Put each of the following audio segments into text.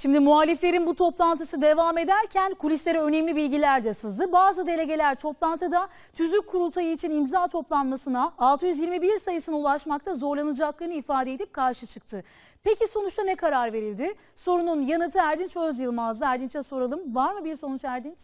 Şimdi muhaliflerin bu toplantısı devam ederken kulislere önemli bilgiler de sızdı. Bazı delegeler toplantıda tüzük kurultayı için imza toplanmasına 621 sayısına ulaşmakta zorlanacaklarını ifade edip karşı çıktı. Peki sonuçta ne karar verildi? Sorunun yanıtı Erdinç Özyılmaz'da. Erdinç'e soralım. Var mı bir sonuç Erdinç?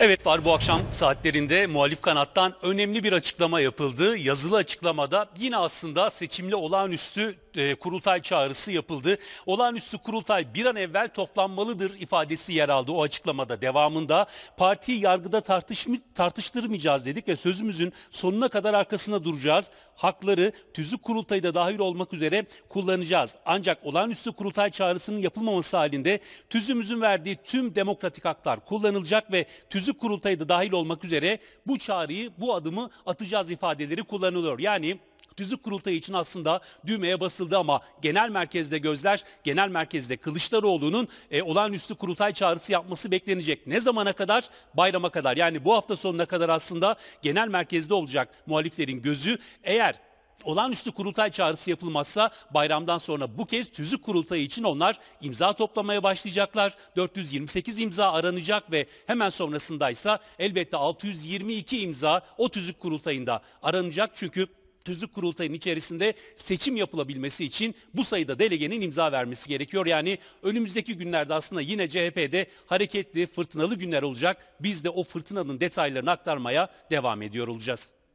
Evet var bu akşam saatlerinde muhalif kanattan önemli bir açıklama yapıldı. Yazılı açıklamada yine aslında seçimli olağanüstü e, kurultay çağrısı yapıldı. Olağanüstü kurultay bir an evvel toplanmalıdır ifadesi yer aldı o açıklamada. Devamında parti yargıda tartışm tartıştırmayacağız dedik ve sözümüzün sonuna kadar arkasında duracağız. Hakları tüzük kurultayı da dahil olmak üzere kullanacağız. Ancak olağanüstü kurultay çağrısının yapılmaması halinde tüzüğümüzün verdiği tüm demokratik haklar kullanılacak ve tüzük Düzlük Kurultayı da dahil olmak üzere bu çağrıyı, bu adımı atacağız ifadeleri kullanılıyor. Yani Düzlük kurultayı için aslında düğmeye basıldı ama genel merkezde gözler, genel merkezde Kılıçdaroğlu'nun e, olağanüstü kurultay çağrısı yapması beklenecek. Ne zamana kadar? Bayrama kadar. Yani bu hafta sonuna kadar aslında genel merkezde olacak muhaliflerin gözü. Eğer olağanüstü kurultay çağrısı yapılmazsa bayramdan sonra bu kez tüzük kurultayı için onlar imza toplamaya başlayacaklar. 428 imza aranacak ve hemen sonrasındaysa elbette 622 imza o tüzük kurultayında aranacak. Çünkü tüzük kurultayının içerisinde seçim yapılabilmesi için bu sayıda delegenin imza vermesi gerekiyor. Yani önümüzdeki günlerde aslında yine CHP'de hareketli, fırtınalı günler olacak. Biz de o fırtınanın detaylarını aktarmaya devam ediyor olacağız.